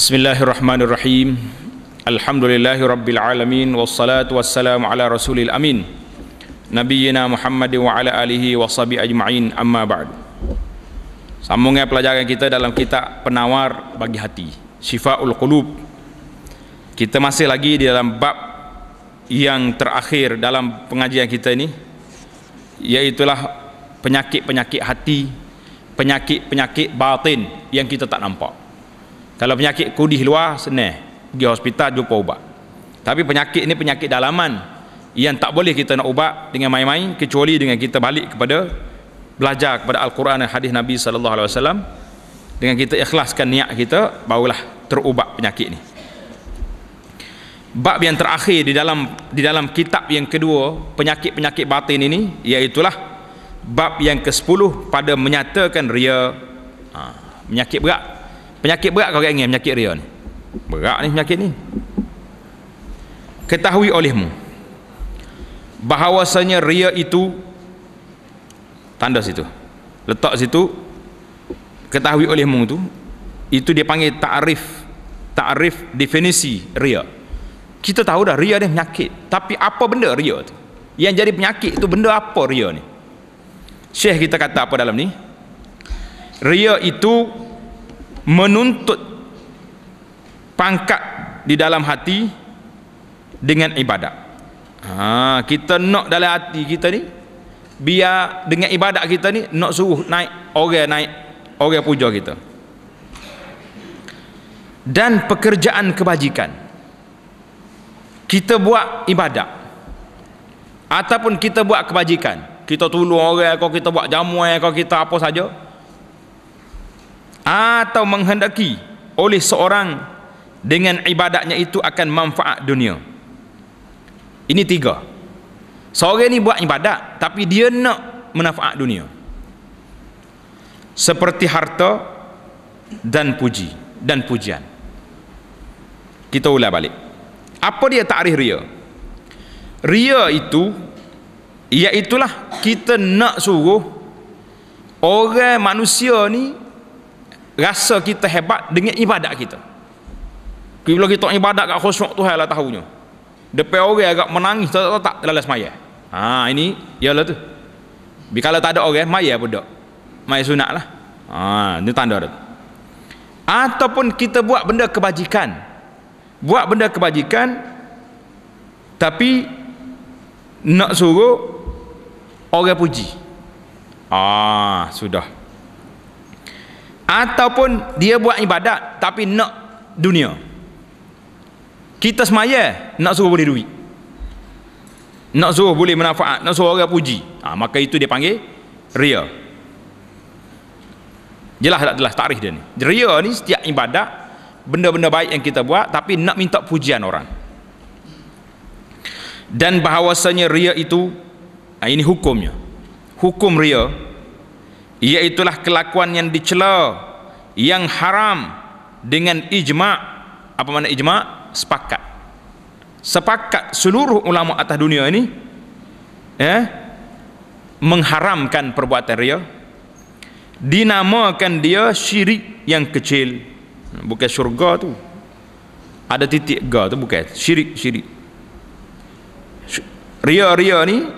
Bismillahirrahmanirrahim Alhamdulillahi Rabbil Alamin Wassalatu wassalamu ala Rasulil Amin Nabiina Muhammad wa ala alihi wa sabi ajma'in amma ba'd Sambungnya pelajaran kita dalam kitab penawar bagi hati Sifa'ul Qulub Kita masih lagi di dalam bab yang terakhir dalam pengajian kita ini Iaitulah penyakit-penyakit hati Penyakit-penyakit batin yang kita tak nampak kalau penyakit kudih luar senih pergi hospital jumpa ubat tapi penyakit ni penyakit dalaman yang tak boleh kita nak ubat dengan main-main kecuali dengan kita balik kepada belajar kepada Al-Quran dan hadis Nabi sallallahu alaihi wasallam dengan kita ikhlaskan niat kita barulah terubat penyakit ni bab yang terakhir di dalam di dalam kitab yang kedua penyakit-penyakit batin ini iaitu bab yang ke-10 pada menyatakan ria ha, menyakit berat Penyakit berat kau ingin penyakit ria ni. Berat ni penyakit ni. Ketahui olehmu. Bahawasanya ria itu. Tanda situ. Letak situ. Ketahui olehmu tu Itu dia panggil ta'rif. Ta'rif definisi ria. Kita tahu dah ria ni penyakit. Tapi apa benda ria tu? Yang jadi penyakit itu benda apa ria ni? Syekh kita kata apa dalam ni? Ria itu menuntut pangkat di dalam hati dengan ibadat ha, kita nak dalam hati kita ni biar dengan ibadat kita ni nak suruh naik orang naik orang puja kita dan pekerjaan kebajikan kita buat ibadat ataupun kita buat kebajikan kita tolong orang kalau kita buat jamuan kalau kita apa saja atau menghendaki oleh seorang dengan ibadatnya itu akan manfaat dunia ini tiga seorang ni buat ibadat tapi dia nak manfaat dunia seperti harta dan puji dan pujian kita ulang balik apa dia takrih ria ria itu iaitulah kita nak suruh orang manusia ni rasa kita hebat dengan ibadat kita bila kita ibadat kat khusyuk Tuhan lah tahunya depan orang agak menangis tak tak tak, tak maya ha, ini ialah tu bila kalau tak ada orang maya pun tak maya sunat lah ha, ini tanda ada ataupun kita buat benda kebajikan buat benda kebajikan tapi nak suruh orang puji ah sudah ataupun dia buat ibadat tapi nak dunia kita semaya nak suruh boleh duit nak suruh boleh manfaat nak suruh orang puji ha, maka itu dia panggil ria jelas tak jelas tarikh dia ni ria ni setiap ibadat benda-benda baik yang kita buat tapi nak minta pujian orang dan bahawasanya ria itu ha, ini hukumnya hukum ria ia itulah kelakuan yang dicela yang haram dengan ijma' apa makna ijma' sepakat sepakat seluruh ulama atas dunia ini ya eh, mengharamkan perbuatan ria dinamakan dia syirik yang kecil bukan syurga tu ada titik ga tu bukan syirik-syirik ria-ria ni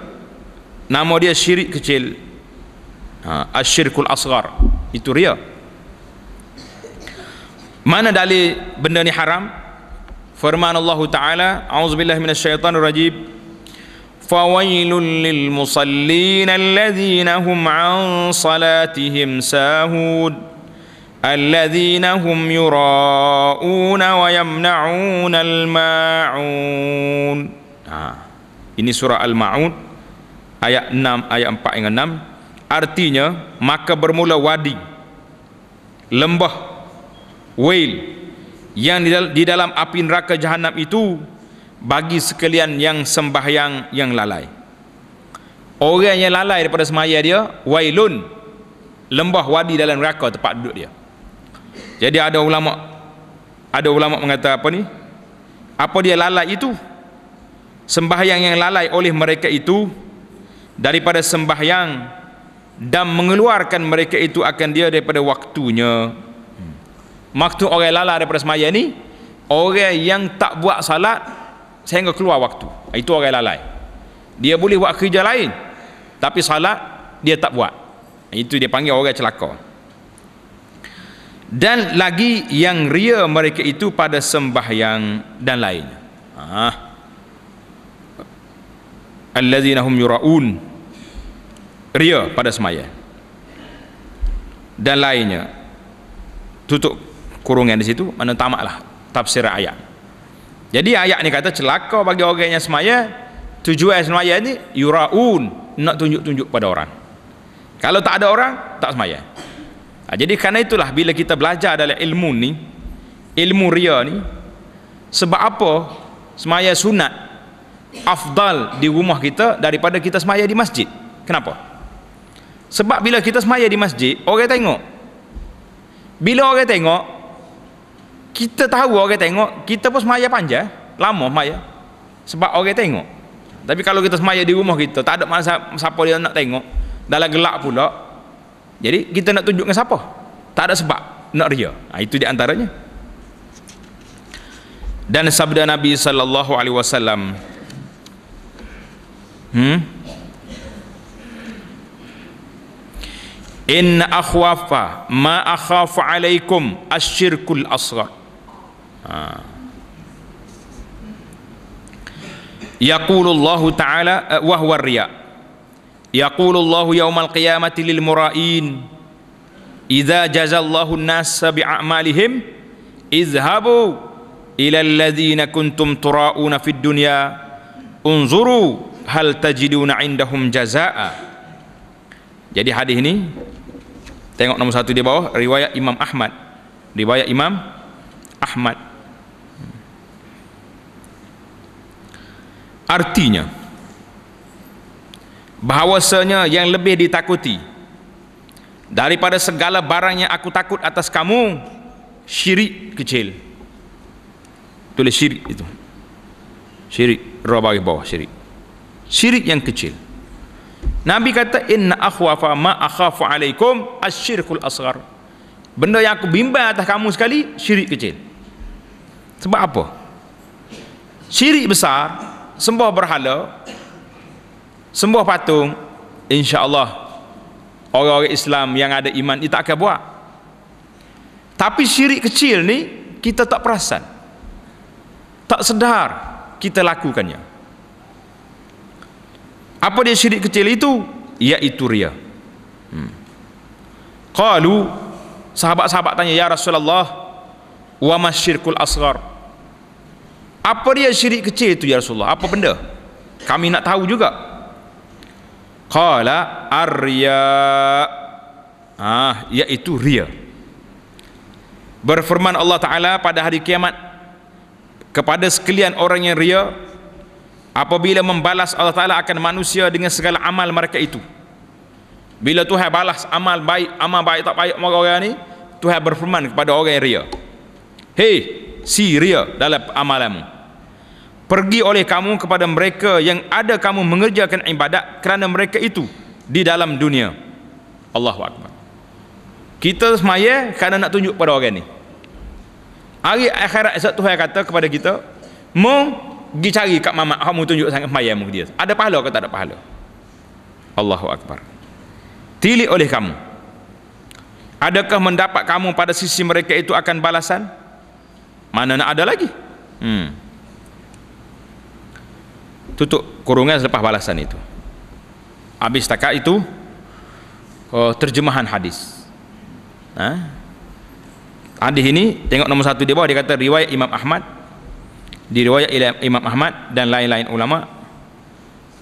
nama dia syirik kecil Ha, asyirkul asgar Itu ria. Mana dalil benda ni haram? Firman Allah Taala, auzubillahi minasyaitonir rajim. فويل للمصلين الذين هم عن صلاتهم ساهون الذين هم يراءون ويمنعون الماعون. Nah, ini surah Al-Maun ayat 6 ayat 4 dengan 6 artinya maka bermula wadi lembah wail yang di dalam api neraka jahanam itu bagi sekalian yang sembahyang yang lalai orang yang lalai daripada semaya dia wailun lembah wadi dalam neraka tempat duduk dia jadi ada ulama ada ulama mengata apa ni apa dia lalai itu sembahyang yang lalai oleh mereka itu daripada sembahyang dan mengeluarkan mereka itu akan dia daripada waktunya hmm. maktu orang lalai daripada semaya ni orang yang tak buat salat sehingga keluar waktu ah, itu orang lalai dia boleh buat kerja lain tapi salat dia tak buat ah, itu dia panggil orang celaka dan lagi yang ria mereka itu pada sembahyang dan lainnya ha. allazinahum yura'un ria pada semaya dan lainnya tutup kurungan di situ mana tamaklah tafsir ayat jadi ayat ni kata celaka bagi orang yang semaya tujuan semaya ni yuraun nak tunjuk-tunjuk pada orang kalau tak ada orang tak semaya ha, jadi kerana itulah bila kita belajar dalam ilmu ni ilmu ria ni sebab apa semaya sunat afdal di rumah kita daripada kita semaya di masjid kenapa? kenapa? sebab bila kita semaya di masjid orang tengok bila orang tengok kita tahu orang tengok kita pun semaya panjang lama semaya sebab orang tengok tapi kalau kita semaya di rumah kita tak ada masa siapa dia nak tengok dalam gelap pula jadi kita nak tunjuk tunjukkan siapa tak ada sebab nak ria ha, itu di antaranya dan sabda Nabi sallallahu alaihi wasallam hmm إن أخواف ما أخاف عليكم الشرك الأصغر آه. يقول الله تعالى آه، وهو الرياء يقول الله يوم القيامة للمرائين إذا جزى الله الناس بأعمالهم اذهبوا إلى الذين كنتم تراؤون في الدنيا انظروا هل تجدون عندهم جزاء jadi hadis ini Tengok nombor satu di bawah riwayat Imam Ahmad. Riwayat Imam Ahmad. Artinya bahawasanya yang lebih ditakuti daripada segala barang yang aku takut atas kamu syirik kecil. Tulis syirik itu. Syirik roba bawah syirik. Syirik yang kecil. Nabi kata inna akhwafa ma akhafu alaikum asyirkul asghar. Benda yang aku bimbang atas kamu sekali syirik kecil. Sebab apa? Syirik besar sembah berhala sembah patung insya-Allah orang-orang Islam yang ada iman dia tak akan buat. Tapi syirik kecil ni kita tak perasan. Tak sedar kita lakukannya. Apa dia syirik kecil itu? Iaitu ria. Hmm. Qalu sahabat-sahabat tanya ya Rasulullah, wa masyirkul asghar? Apa dia syirik kecil itu ya Rasulullah? Apa benda? Kami nak tahu juga. Qala arya. Ah, ha, iaitu ria. Berfirman Allah Taala pada hari kiamat kepada sekalian orang yang ria, apabila membalas Allah Ta'ala akan manusia dengan segala amal mereka itu bila Tuhan balas amal baik amal baik tak baik orang orang ni Tuhan berfirman kepada orang yang ria hei si ria dalam amalanmu pergi oleh kamu kepada mereka yang ada kamu mengerjakan ibadat kerana mereka itu di dalam dunia Allah Akbar kita semaya kerana nak tunjuk kepada orang ni hari akhirat Tuhan kata kepada kita mau pergi cari kat mamak kamu tunjuk sangat mayam ke dia ada pahala ke tak ada pahala Allahu Akbar tilik oleh kamu adakah mendapat kamu pada sisi mereka itu akan balasan mana nak ada lagi hmm. tutup kurungan selepas balasan itu habis takat itu oh, terjemahan hadis ha? hadis ini tengok nomor satu di bawah dia kata riwayat Imam Ahmad diriwayat Imam Ahmad dan lain-lain ulama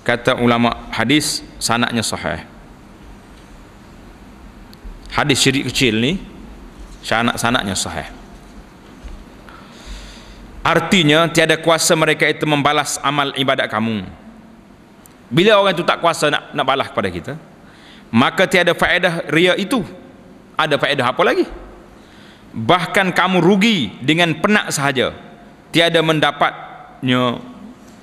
kata ulama hadis sanaknya sahih hadis syirik kecil ni sanak-sanaknya sahih artinya tiada kuasa mereka itu membalas amal ibadat kamu bila orang itu tak kuasa nak, nak balas kepada kita maka tiada faedah ria itu ada faedah apa lagi bahkan kamu rugi dengan penak sahaja tiada mendapatnya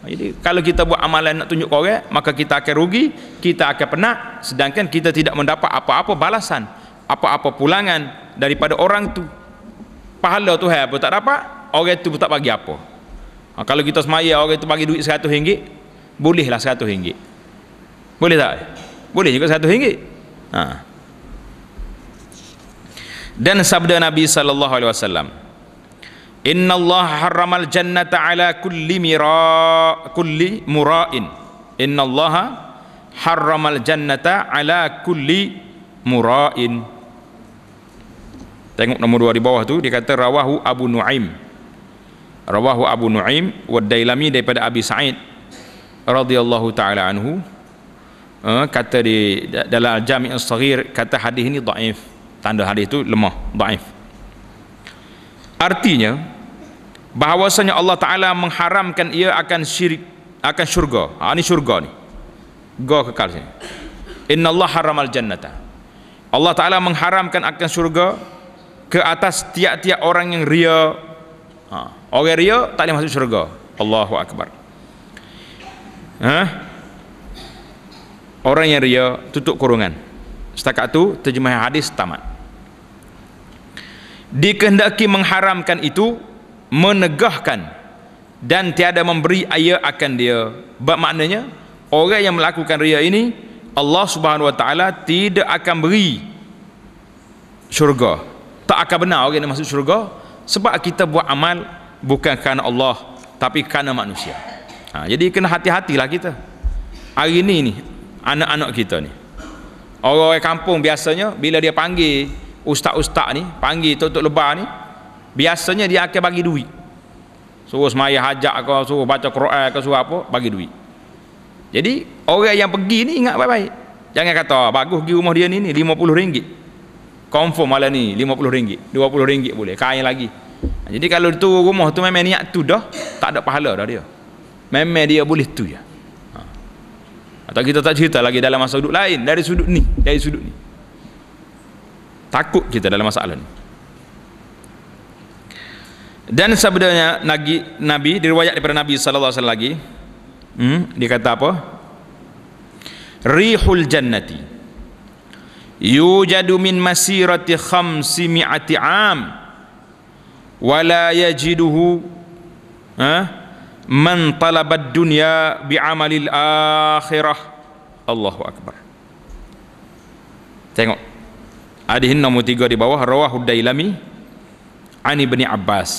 jadi kalau kita buat amalan nak tunjuk korek maka kita akan rugi kita akan penat sedangkan kita tidak mendapat apa-apa balasan apa-apa pulangan daripada orang tu pahala tu hai apa tak dapat orang tu tak bagi apa ha, kalau kita semaya orang tu bagi duit seratus ringgit bolehlah seratus ringgit boleh tak? boleh juga seratus ringgit ha. dan sabda Nabi SAW Inna Allah haramal jannata ala kulli mira kulli murain. Inna Allah haramal jannata ala kulli murain. Tengok nomor dua di bawah tu dia kata rawahu Abu Nuaim. Rawahu Abu Nuaim wa Dailami daripada Abi Sa'id radhiyallahu taala anhu. Uh, kata di dalam Jami' As-Saghir kata hadis ini dhaif. Tanda hadis itu lemah, dhaif. Artinya, bahwasanya Allah Taala mengharamkan ia akan syirik akan syurga. Ha, ini syurga ni. Go kekal sini. Inna Allah haram al jannata. Allah Taala mengharamkan akan syurga ke atas tiap-tiap orang yang ria. Ha, orang ria tak boleh masuk syurga. Allahu akbar. Ha? Orang yang ria tutup kurungan. Setakat tu terjemahan hadis tamat. Dikehendaki mengharamkan itu menegahkan dan tiada memberi aya akan dia bab maknanya orang yang melakukan ria ini Allah Subhanahu wa taala tidak akan beri syurga tak akan benar orang yang masuk syurga sebab kita buat amal bukan kerana Allah tapi kerana manusia ha, jadi kena hati-hatilah kita hari ini ni anak-anak kita ni orang-orang kampung biasanya bila dia panggil ustaz-ustaz ni panggil tok-tok lebar ni biasanya dia akan bagi duit suruh semaya hajak ke suruh baca Quran ke suruh apa bagi duit jadi orang yang pergi ni ingat baik-baik jangan kata bagus pergi rumah dia ni ni rm ringgit, confirm malam ni RM50 RM20 boleh kain lagi ha, jadi kalau tu rumah tu memang niat tu dah tak ada pahala dah dia memang dia boleh tu ya atau kita tak cerita lagi dalam masa sudut lain dari sudut ni dari sudut ni takut kita dalam masalah ni dan sebenarnya Nabi, Nabi diriwayat daripada Nabi sallallahu alaihi wasallam lagi. Hmm, dia kata apa? Rihul jannati. Yujadu min masirati khamsi mi'ati am wala yajiduhu ha? man talabad dunya bi'amalil akhirah Allahu Akbar tengok hadihin nomor tiga di bawah rawah huddailami Ani bin Abbas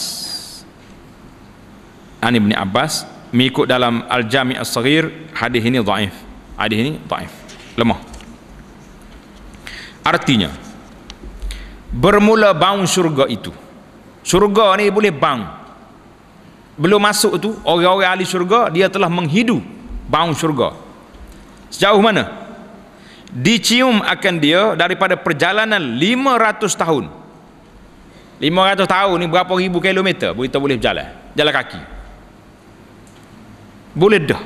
Ani bin Abbas mengikut dalam Al-Jami As-Saghir hadis ini dhaif hadis ini dhaif lemah artinya bermula bau syurga itu syurga ni boleh bang belum masuk tu orang-orang ahli syurga dia telah menghidu bau syurga sejauh mana dicium akan dia daripada perjalanan 500 tahun 500 tahun ni berapa ribu kilometer kita boleh berjalan jalan kaki boleh dah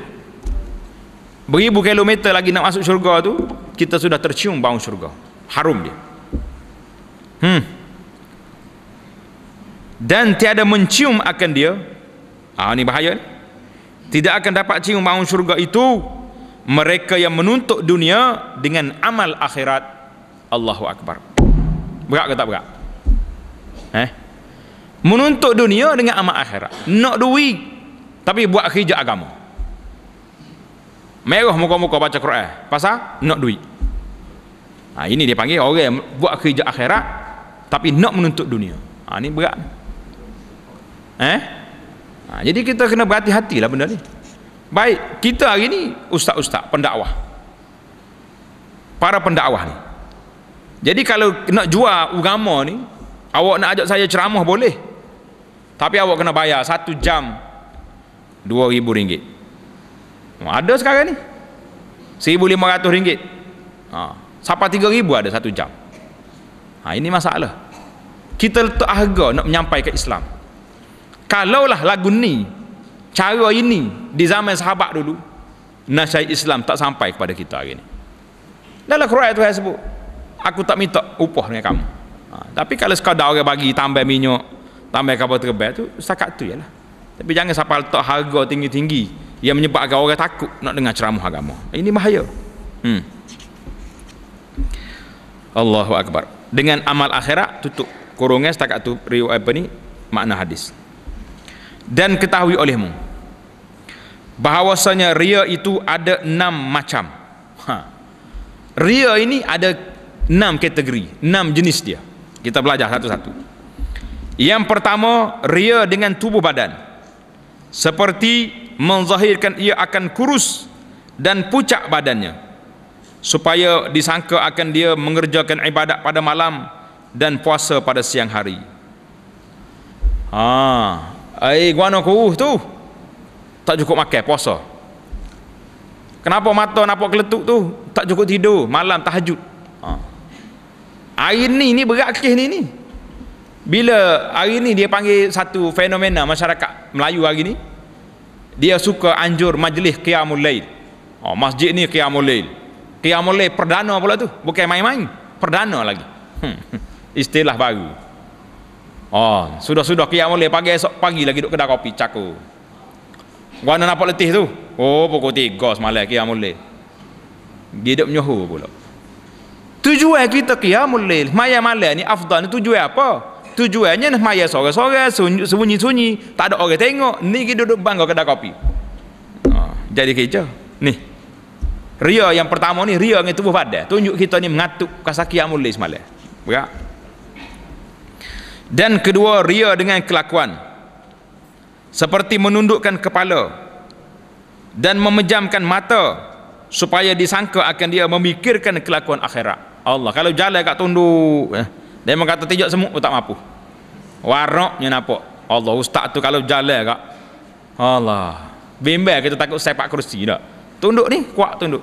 beribu kilometer lagi nak masuk syurga tu kita sudah tercium bau syurga harum dia hmm. dan tiada mencium akan dia ah ha, ni bahaya ni. tidak akan dapat cium bau syurga itu mereka yang menuntut dunia dengan amal akhirat Allahu Akbar berat ke tak berat? eh menuntut dunia dengan amat akhirat nak duit tapi buat kerja agama merah muka-muka baca Quran pasal nak duit ha, ini dia panggil orang yang buat kerja akhirat tapi nak menuntut dunia ha, ini berat eh ha, jadi kita kena berhati-hati lah benda ni baik kita hari ni ustaz-ustaz pendakwah para pendakwah ni jadi kalau nak jual agama ni Awak nak ajak saya ceramah boleh. Tapi awak kena bayar satu jam dua ribu ringgit. Ada sekarang ni. Seribu lima ratus ringgit. Ha. Sampai tiga ribu ada satu jam. Ha, ini masalah. Kita letak harga nak menyampaikan Islam. Kalaulah lagu ni, cara ini di zaman sahabat dulu, nasihat Islam tak sampai kepada kita hari ini. Dalam Quran saya sebut, aku tak minta upah dengan kamu. Ha, tapi kalau sekadar orang bagi tambah minyak, tambah kapal terbang tu setakat tu jelah. Tapi jangan sampai letak harga tinggi-tinggi yang menyebabkan orang takut nak dengar ceramah agama. Ini bahaya. Hmm. Allahu akbar. Dengan amal akhirat tutup kurungnya setakat tu riwayat apa ni makna hadis. Dan ketahui olehmu bahawasanya ria itu ada enam macam. Ha. Ria ini ada enam kategori, enam jenis dia kita belajar satu-satu yang pertama ria dengan tubuh badan seperti menzahirkan ia akan kurus dan pucat badannya supaya disangka akan dia mengerjakan ibadat pada malam dan puasa pada siang hari ha ai guano kurus tu tak cukup makan puasa kenapa mata nampak keletuk tu tak cukup tidur malam tahajud ha hari ni ni berat kes ni ni bila hari ni dia panggil satu fenomena masyarakat Melayu hari ni dia suka anjur majlis qiyamul lail oh, masjid ni qiyamul lail qiyamul lail perdana pula tu bukan main-main perdana lagi hmm. istilah baru oh, sudah-sudah qiyamul Mulai pagi esok pagi lagi duduk kedai kopi caku Wana nampak letih tu? Oh, pukul tiga semalam kira mulai. Gidup nyuhu pula tujuan kita qiyamul lail maya malam ni afdal ni tujuan apa tujuannya nak maya sore-sore sunyi-sunyi tak ada orang tengok ni kita duduk bangga kedai kopi oh, jadi kerja ni ria yang pertama ni ria dengan tubuh badan tunjuk kita ni mengatuk kasa qiyamul lail semalam ya dan kedua ria dengan kelakuan seperti menundukkan kepala dan memejamkan mata supaya disangka akan dia memikirkan kelakuan akhirat Allah. Kalau jalan kat tunduk. Eh, dia memang kata tijak semut tak mampu. Waraknya nampak. Allah ustaz tu kalau jalan kat. Allah. Bimbel kita takut sepak kerusi tak. Tunduk ni kuat tunduk.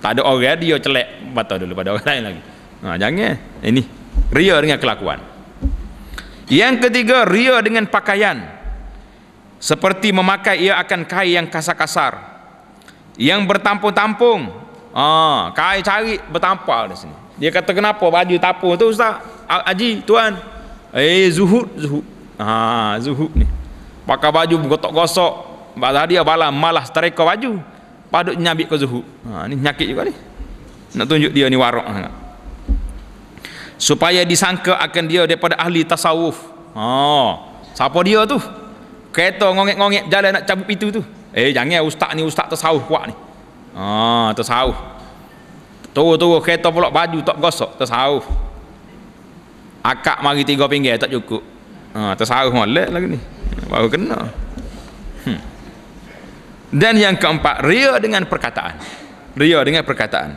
Tak ada orang dia celek batal dulu pada orang lain lagi. Ha, jangan. Ini. Ria dengan kelakuan. Yang ketiga, ria dengan pakaian. Seperti memakai ia akan kain yang kasar-kasar. Yang bertampung-tampung Ah, ha, kain cari bertampar di sini. Dia kata kenapa baju tapu tu ustaz? Haji tuan. Eh zuhud zuhud. Ah, zuhud ni. Pakai baju gotok-gosok. Bala dia bala malas tereka baju. Padut nyambik ke zuhud. Ah, ni nyakit juga ni. Nak tunjuk dia ni warak sangat. Supaya disangka akan dia daripada ahli tasawuf. Ah, siapa dia tu? Kereta ngongek-ngongek jalan nak cabut pintu tu. Eh jangan ustaz ni ustaz tasawuf kuat ni. Ah, tersawuf. Turun-turun kereta pula baju tak gosok, tersawuf. Akak mari tiga pinggir tak cukup. Ah, tersawuf molek lagi ni. Baru kena. Hmm. Dan yang keempat, ria dengan perkataan. Ria dengan perkataan.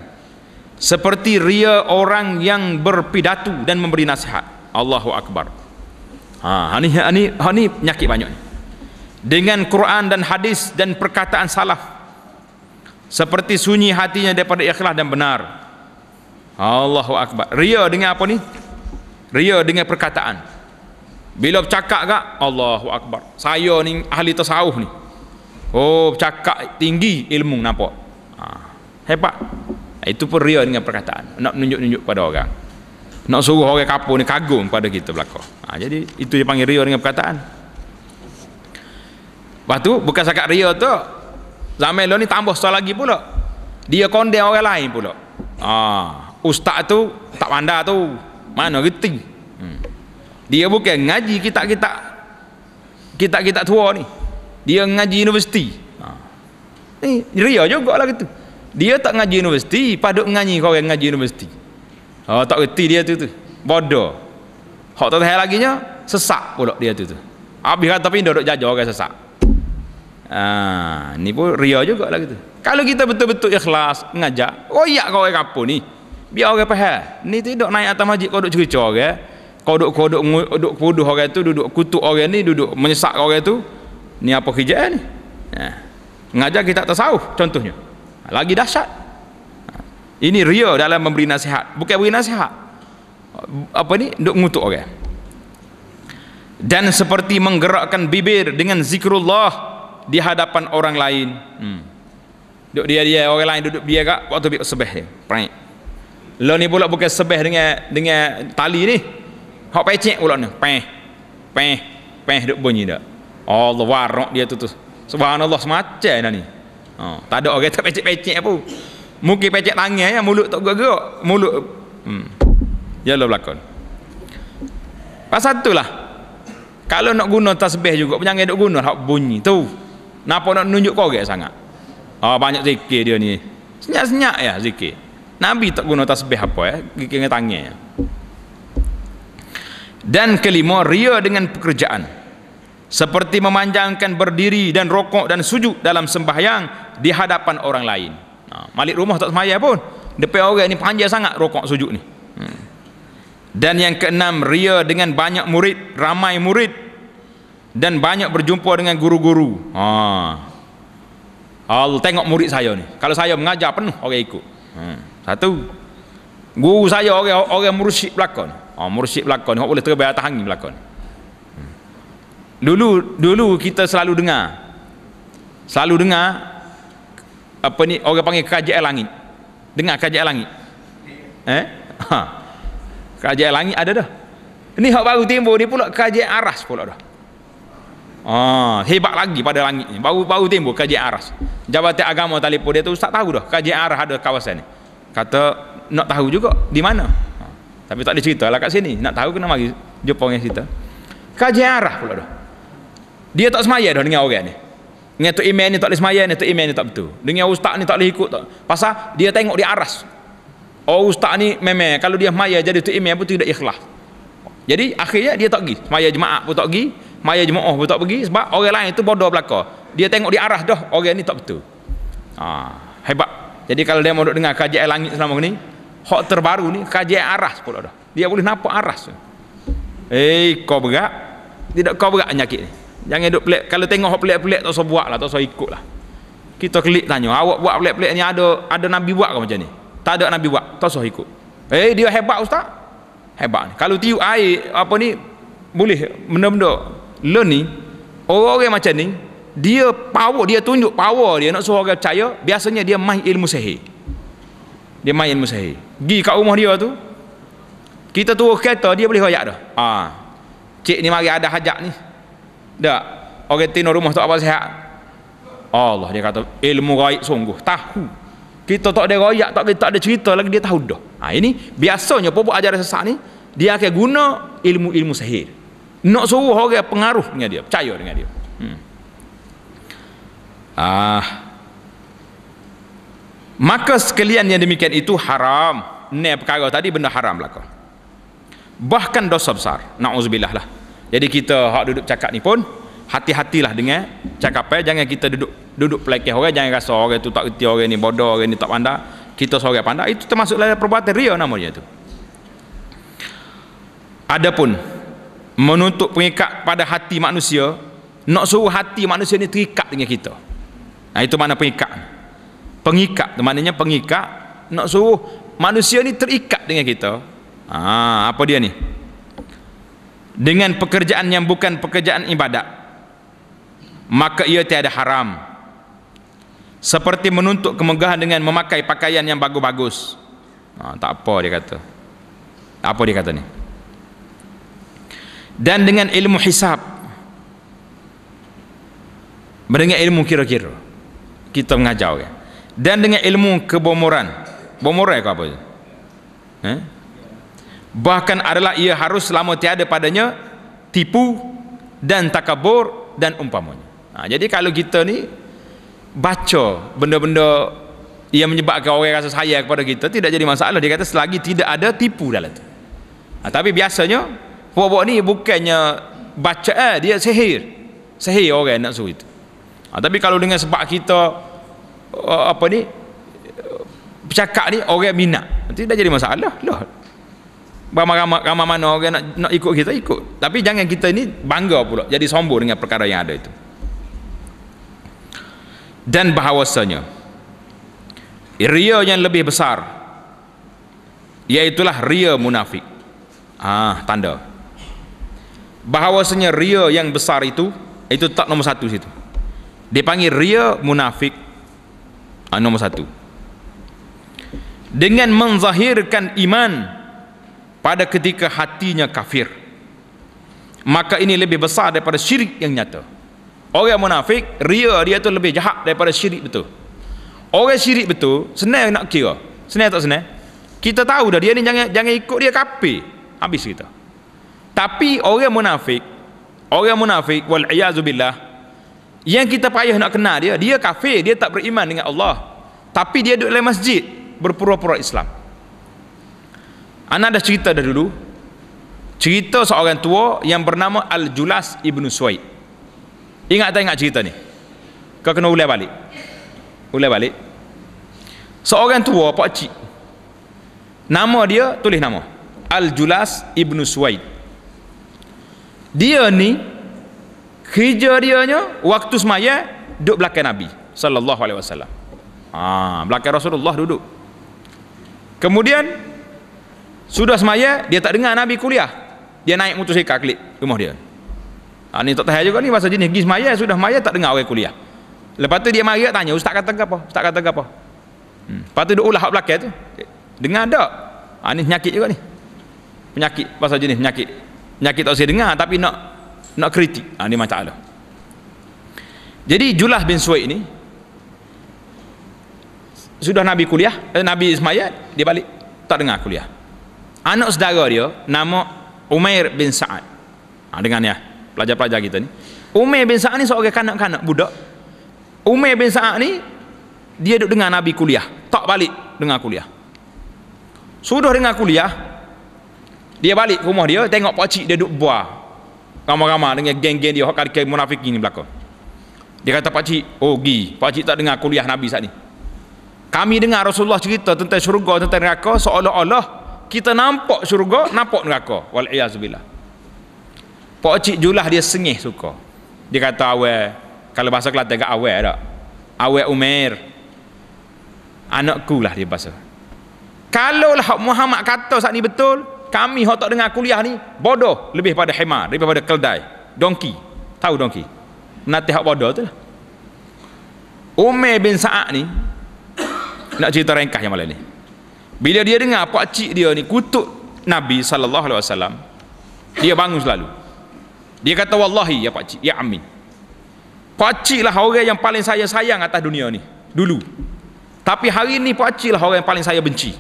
Seperti ria orang yang berpidato dan memberi nasihat. Allahu Akbar. Ha, ini, ha ini, ha ini ha penyakit banyak ni. Dengan Quran dan hadis dan perkataan salaf seperti sunyi hatinya daripada ikhlas dan benar Allahu Akbar ria dengan apa ni ria dengan perkataan bila bercakap kak Allahu Akbar saya ni ahli tasawuf ni oh bercakap tinggi ilmu nampak ha, hebat ha, itu pun ria dengan perkataan nak nunjuk-nunjuk pada orang nak suruh orang kapur ni kagum pada kita belakang ha, jadi itu dia panggil ria dengan perkataan lepas tu bukan sakat ria tu Zaman lo ni tambah soal lagi pula. Dia konden orang lain pula. Ah, ustaz tu tak pandai tu. Mana reti. Hmm. Dia bukan ngaji kitab-kitab kitab-kitab tua ni. Dia ngaji universiti. Ni ha. ah. eh, ria juga lah gitu. Dia tak ngaji universiti, padok ngaji kau yang ngaji universiti. Oh, tak reti dia tu tu. Bodoh. Hak tak tahu lagi nya sesak pula dia tu tu. Habis kata pindah duk jajah orang sesak. Ha, ni pun ria lah kita. Kalau kita betul-betul ikhlas, ngajak, royak kau orang kapur ni. Biar orang faham. Ni dok naik atas masjid kau duk cerita orang. Okay? Eh. Kau duk kau duk duk puduh orang tu, duduk kutuk orang ni, duduk menyesak orang tu. Ni apa kerja ni? Ha. Ngajak kita tasawuf contohnya. Ha, lagi dahsyat. Ha. Ini ria dalam memberi nasihat, bukan beri nasihat. Apa ni? Duk ngutuk orang. Dan seperti menggerakkan bibir dengan zikrullah, di hadapan orang lain. Hmm. Duduk dia dia orang lain duduk dia kak waktu bik sebeh dia. Prank. Lo ni pula bukan sebeh dengan dengan tali ni. Hak pecek pula ni. Peh. Peh. Peh duk bunyi dak. Allah warak dia tu tu. Subhanallah semacam dah ni. Ha, oh, tak ada orang tak pecek-pecek apa. Mungkin pecek tangan ya, mulut tak gerak-gerak. Mulut hmm. Ya lo belakon. Pasal itulah. Kalau nak guna tasbih juga, jangan nak guna hak bunyi tu. Napa nak nunjuk korek sangat? Ah oh, banyak zikir dia ni. Senyap-senyap ya zikir. Nabi tak guna tasbih apa ya, eh? gigi tangan ya. Dan kelima, ria dengan pekerjaan. Seperti memanjangkan berdiri dan rokok dan sujud dalam sembahyang di hadapan orang lain. Nah, malik rumah tak semaya pun. Depan orang ni panjang sangat rokok sujud ni. Hmm. Dan yang keenam, ria dengan banyak murid, ramai murid dan banyak berjumpa dengan guru-guru. Ha. Al tengok murid saya ni. Kalau saya mengajar penuh orang ikut. Hmm. Satu guru saya orang okay mursyid belakon. Ha oh, mursyid belakon boleh terbang atas angin belakon. Ha. Dulu dulu kita selalu dengar. Selalu dengar apa ni orang panggil kerajaan langit. Dengar kerajaan langit. Eh? Ha. Kerajaan langit ada dah. Ini hak baru timbul ni pula kerajaan aras pula dah. Ah, hebat lagi pada langit ni. Baru baru timbul kajian aras. Jabatan agama telefon dia tu ustaz tahu dah kajian aras ada kawasan ni. Kata nak tahu juga di mana. Ha. Tapi tak ada cerita lah kat sini. Nak tahu kena mari jumpa orang cerita. Kajian aras pula dah. Dia tak semaya dah dengan orang ni. Dengan tu iman ni tak boleh semaya, dengan tu iman ni tak betul. Dengan ustaz ni tak boleh ikut tak. Pasal dia tengok di aras. Oh ustaz ni memang kalau dia semaya jadi tu iman pun tidak ikhlas. Jadi akhirnya dia tak pergi. Semaya jemaah pun tak pergi maya jemaah oh, pun tak pergi sebab orang lain tu bodoh belaka dia tengok di arah dah orang ni tak betul ha, hebat jadi kalau dia mau dengar kajian langit selama ni hak terbaru ni kajian arah sepuluh dah dia boleh nampak arah tu eh kau berat tidak kau berat penyakit ni jangan duduk pelik kalau tengok hak pelik-pelik tak usah buat lah tak usah ikut lah kita klik tanya awak buat pelik-pelik ni ada ada nabi buat ke macam ni tak ada nabi buat tak usah ikut eh dia hebat ustaz hebat ni kalau tiup air apa ni boleh benda-benda learn ni orang-orang macam ni dia power dia tunjuk power dia nak suruh orang percaya biasanya dia main ilmu sihir dia main ilmu sihir pergi kat rumah dia tu kita turun kereta dia boleh royak dah ha. cik ni mari ada hajat ni tak orang tino rumah tu apa sihat Allah dia kata ilmu raib sungguh tahu kita tak ada royak tak kita ada cerita lagi dia tahu dah ha, ini biasanya pokok ajaran sesak ni dia akan guna ilmu-ilmu sihir nak suruh orang pengaruh dengan dia percaya dengan dia hmm. ah maka sekalian yang demikian itu haram ni perkara tadi benda haram belaka bahkan dosa besar na'uzubillah lah jadi kita hak duduk cakap ni pun hati-hatilah dengan cakap eh? jangan kita duduk duduk pelekeh orang jangan rasa orang tu tak reti orang ni bodoh orang ni tak pandai kita seorang pandai itu termasuklah perbuatan ria namanya tu adapun menuntut pengikat pada hati manusia nak suruh hati manusia ni terikat dengan kita nah itu mana pengikat pengikat tu maknanya pengikat nak suruh manusia ni terikat dengan kita ah, apa dia ni dengan pekerjaan yang bukan pekerjaan ibadat maka ia tiada haram seperti menuntut kemegahan dengan memakai pakaian yang bagus-bagus ah, tak apa dia kata apa dia kata ni dan dengan ilmu hisab dengan ilmu kira-kira kita mengajar kan? dan dengan ilmu kebomoran bomoran ke apa itu? Eh? bahkan adalah ia harus selama tiada padanya tipu dan takabur dan umpamanya ha, jadi kalau kita ni baca benda-benda yang menyebabkan orang rasa sayang kepada kita tidak jadi masalah dia kata selagi tidak ada tipu dalam itu ha, tapi biasanya Buat-buat ni bukannya baca eh, dia sihir. Sihir orang nak suruh itu. Ha, tapi kalau dengan sebab kita uh, apa ni uh, bercakap ni orang minat. Nanti dah jadi masalah. Lah. Ramai-ramai ramai mana orang nak, nak ikut kita ikut. Tapi jangan kita ni bangga pula jadi sombong dengan perkara yang ada itu. Dan bahawasanya ria yang lebih besar iaitulah ria munafik. Ah, tanda bahawasanya ria yang besar itu itu tak nombor satu situ dia panggil ria munafik ha, nombor satu dengan menzahirkan iman pada ketika hatinya kafir maka ini lebih besar daripada syirik yang nyata orang munafik ria dia tu lebih jahat daripada syirik betul orang syirik betul senang nak kira senang tak senang kita tahu dah dia ni jangan jangan ikut dia kapir habis kita tapi orang munafik, orang munafik wal iazubillah yang kita payah nak kenal dia, dia kafir, dia tak beriman dengan Allah. Tapi dia duduk dalam masjid berpura-pura Islam. Ana dah cerita dah dulu. Cerita seorang tua yang bernama Al-Julas Ibnu Suaid. Ingat tak ingat cerita ni? Kau kena ulang balik. Ulang balik. Seorang tua pak cik. Nama dia tulis nama. Al-Julas Ibnu Suaid dia ni kerja dia nya waktu semaya duduk belakang Nabi sallallahu alaihi wasallam ha, belakang Rasulullah duduk kemudian sudah semaya dia tak dengar Nabi kuliah dia naik motosikal klik rumah dia ha, ni tak tahu juga ni pasal jenis pergi semaya sudah semaya tak dengar orang kuliah lepas tu dia mari tanya ustaz kata apa ustaz kata apa hmm. lepas tu duduk belakang tu dengar tak ha, ni penyakit juga ni penyakit pasal jenis penyakit penyakit tak usah dengar tapi nak nak kritik ha, ni masalah jadi Julah bin Suwaid ni sudah Nabi kuliah eh, Nabi Ismail dia balik tak dengar kuliah anak saudara dia nama Umair bin Sa'ad ha, dengar ni ya pelajar-pelajar kita ni Umair bin Sa'ad ni seorang kanak-kanak budak Umair bin Sa'ad ni dia duduk dengar Nabi kuliah tak balik dengar kuliah sudah dengar kuliah dia balik ke rumah dia tengok pakcik dia duduk buah ramai-ramai dengan geng-geng dia hokar ke munafik ini belakang dia kata pakcik oh gi pakcik tak dengar kuliah Nabi saat ni kami dengar Rasulullah cerita tentang syurga tentang neraka seolah-olah kita nampak syurga nampak neraka wal'iyazubillah pakcik julah dia sengih suka dia kata awal kalau bahasa kelata tak awal tak awal umair anakku lah dia bahasa kalau lah Muhammad kata saat ni betul kami yang tak dengar kuliah ni bodoh lebih pada hema pada keldai donki tahu donki nanti hak bodoh tu lah Umar bin Sa'ad ni nak cerita ringkas yang malam ni bila dia dengar pak cik dia ni kutuk Nabi SAW dia bangun selalu dia kata wallahi ya pak cik ya amin pak cik lah orang yang paling saya sayang atas dunia ni dulu tapi hari ni pak cik lah orang yang paling saya benci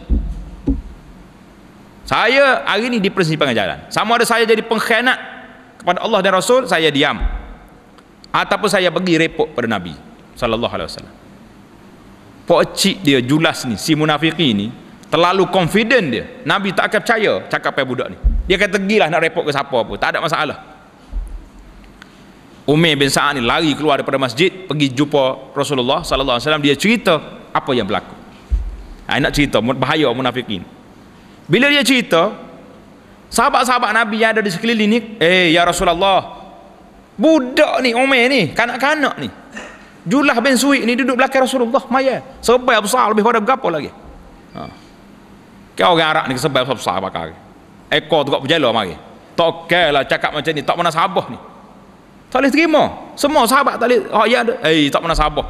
saya hari ini di persimpangan jalan sama ada saya jadi pengkhianat kepada Allah dan Rasul saya diam ataupun saya pergi repot pada Nabi sallallahu alaihi wasallam pocik dia julas ni si munafiki ni terlalu confident dia Nabi tak akan percaya cakap pada budak ni dia kata gilah nak repot ke siapa pun tak ada masalah Umar bin Sa'ad ni lari keluar daripada masjid pergi jumpa Rasulullah sallallahu alaihi wasallam dia cerita apa yang berlaku Ha, nak cerita bahaya munafikin bila dia cerita, sahabat-sahabat Nabi yang ada di sekeliling ni, eh ya Rasulullah, budak ni Umar ni, kanak-kanak ni. Julah bin Suik ni duduk belakang Rasulullah maya. Sebab besar lebih pada berapa lagi. Ha. Kau orang Arab ni sebab besar, apa bakar. Ekor tu kau berjala mari. Tak okay lah cakap macam ni, tak mana sabah ni. Tak boleh terima. Semua sahabat tak boleh. Oh, ya, eh, tak mana sabah.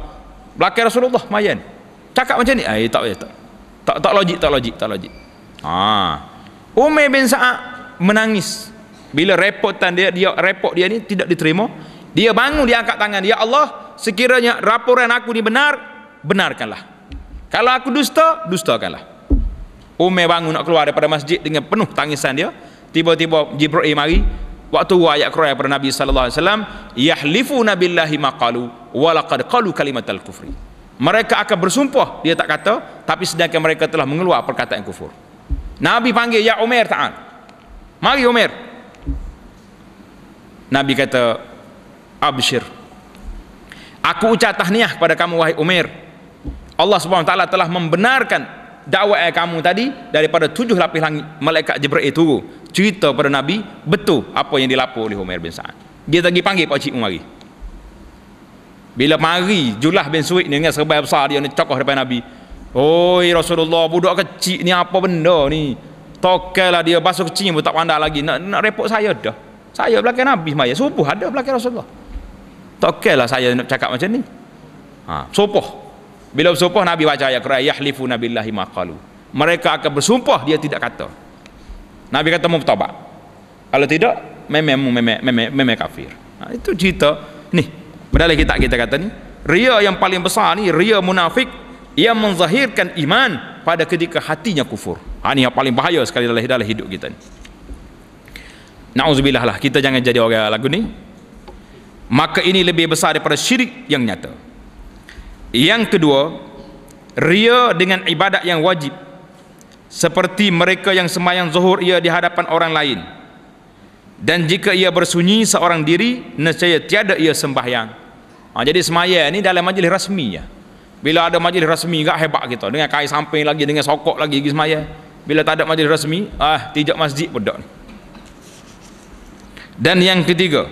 Belakang Rasulullah mayan. Cakap macam ni. Eh, tak boleh. Tak, tak, tak logik, tak logik, tak logik. Ah. Ha. Umay bin Sa'ad menangis bila reportan dia dia report dia ni tidak diterima. Dia bangun dia angkat tangan, "Ya Allah, sekiranya laporan aku ni benar, benarkanlah. Kalau aku dusta, dustakanlah." Umay bangun nak keluar daripada masjid dengan penuh tangisan dia. Tiba-tiba Jibril mari waktu ayat Quran daripada Nabi sallallahu alaihi wasallam, "Yahlifuna billahi maqalu wa laqad qalu kalimatal kufri." Mereka akan bersumpah, dia tak kata, tapi sedangkan mereka telah mengeluarkan perkataan kufur. Nabi panggil Ya Umar Ta'an Mari Umar Nabi kata Abshir Aku ucap tahniah kepada kamu wahai Umar Allah subhanahu wa ta'ala telah membenarkan dakwah kamu tadi daripada tujuh lapis langit malaikat Jibril itu cerita kepada Nabi betul apa yang dilapor oleh Umar bin Sa'ad dia lagi panggil Pak Cik Umari bila mari Julah bin Suid ni dengan serba besar dia ni cokoh depan Nabi Oi Rasulullah budak kecil ni apa benda ni? Tokelah dia basuh kecil pun tak pandai lagi. Nak, nak repot saya dah. Saya belakang Nabi semaya. Subuh ada belakang Rasulullah. Tokelah saya nak cakap macam ni. Ha, sopoh. Bila bersumpah Nabi baca ayat Quran yahlifu nabillahi maqalu. Mereka akan bersumpah dia tidak kata. Nabi kata mu bertobat. Kalau tidak memang memang memang memang kafir. Ha, itu cerita. Nih, padahal kita kita kata ni, ria yang paling besar ni ria munafik ia menzahirkan iman pada ketika hatinya kufur ha, ini yang paling bahaya sekali dalam, dalam hidup kita na'udzubillah lah kita jangan jadi orang lagu ni maka ini lebih besar daripada syirik yang nyata yang kedua ria dengan ibadat yang wajib seperti mereka yang semayang zuhur ia di hadapan orang lain dan jika ia bersunyi seorang diri nescaya tiada ia sembahyang ha, jadi semayang ini dalam majlis rasmi ya. Ha bila ada majlis rasmi gak hebat kita dengan kain samping lagi dengan sokok lagi pergi semayan bila tak ada majlis rasmi ah tijak masjid pun tak dan yang ketiga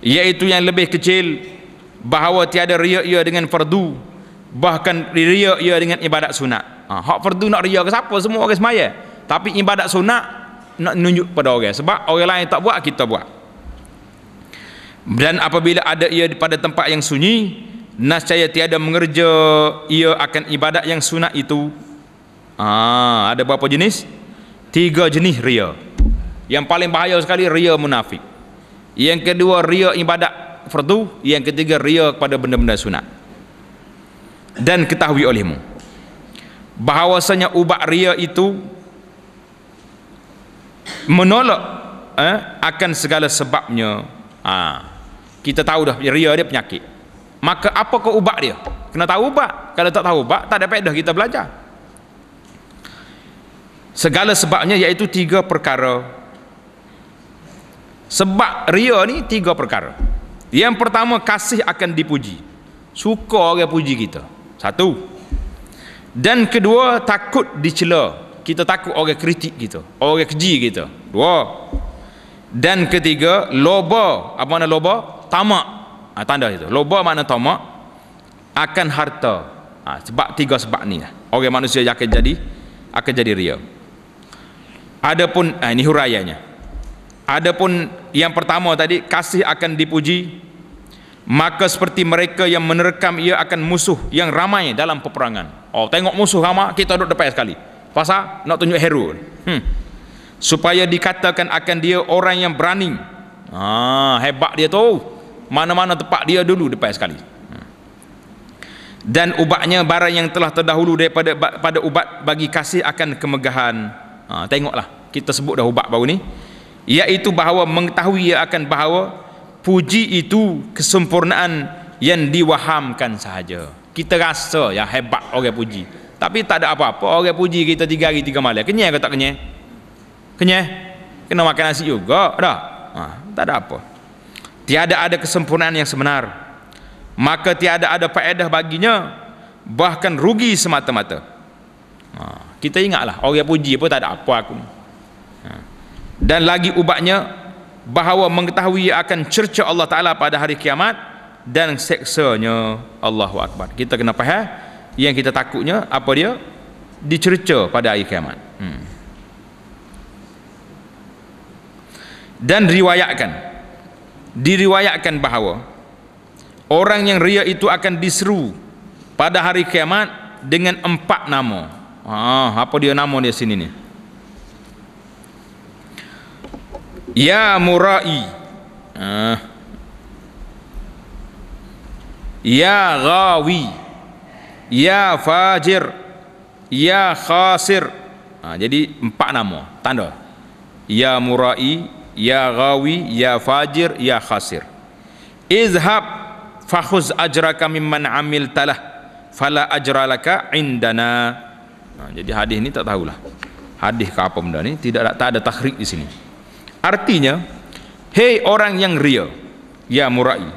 iaitu yang lebih kecil bahawa tiada riak ia dengan fardu bahkan riak ia dengan ibadat sunat ah, hak fardu nak riak ke siapa semua orang semayan tapi ibadat sunat nak nunjuk pada orang sebab orang lain tak buat kita buat dan apabila ada ia pada tempat yang sunyi nascaya tiada mengerja ia akan ibadat yang sunat itu ah, ada berapa jenis? tiga jenis ria yang paling bahaya sekali ria munafik yang kedua ria ibadat fardu yang ketiga ria kepada benda-benda sunat dan ketahui olehmu bahawasanya ubat ria itu menolak eh, akan segala sebabnya ah, kita tahu dah ria dia penyakit maka apa ke ubat dia kena tahu ubat kalau tak tahu ubat tak ada pedah kita belajar segala sebabnya iaitu tiga perkara sebab ria ni tiga perkara yang pertama kasih akan dipuji suka orang puji kita satu dan kedua takut dicela kita takut orang kritik kita orang keji kita dua dan ketiga loba apa nama loba tamak ha, tanda itu loba makna tamak akan harta ha, sebab tiga sebab ni lah. orang manusia yang akan jadi akan jadi ria adapun ha, ini huraiannya adapun yang pertama tadi kasih akan dipuji maka seperti mereka yang menerkam ia akan musuh yang ramai dalam peperangan oh tengok musuh ramai kita duduk depan sekali pasal nak tunjuk hero hmm. supaya dikatakan akan dia orang yang berani ah, hebat dia tu mana-mana tempat dia dulu depan sekali dan ubatnya barang yang telah terdahulu daripada pada ubat bagi kasih akan kemegahan ha, tengoklah kita sebut dah ubat baru ni iaitu bahawa mengetahui ia akan bahawa puji itu kesempurnaan yang diwahamkan sahaja kita rasa yang hebat orang puji tapi tak ada apa-apa orang puji kita tiga hari tiga malam kenyai atau tak kenyai kenyai kena makan nasi juga dah ha, tak ada apa tiada ada kesempurnaan yang sebenar maka tiada ada faedah baginya bahkan rugi semata-mata ha, kita ingatlah orang puji pun tak ada apa aku ha. dan lagi ubatnya bahawa mengetahui akan cerca Allah Ta'ala pada hari kiamat dan seksanya Allahu Akbar kita kena faham yang kita takutnya apa dia dicerca pada hari kiamat hmm. dan riwayatkan diriwayatkan bahawa orang yang ria itu akan diseru pada hari kiamat dengan empat nama. Ha, apa dia nama dia sini ni? Ya Murai. Ha. Ya Gawi, Ya Fajir. Ya Khasir. Ha, jadi empat nama. Tanda. Ya Murai, ya Gawi, ya fajir ya khasir izhab fakhuz ajraka mimman talah, fala ajralaka indana nah, jadi hadis ini tak tahulah hadis ke apa benda ni tidak ada tak ada takhrik di sini artinya hey orang yang ria ya murai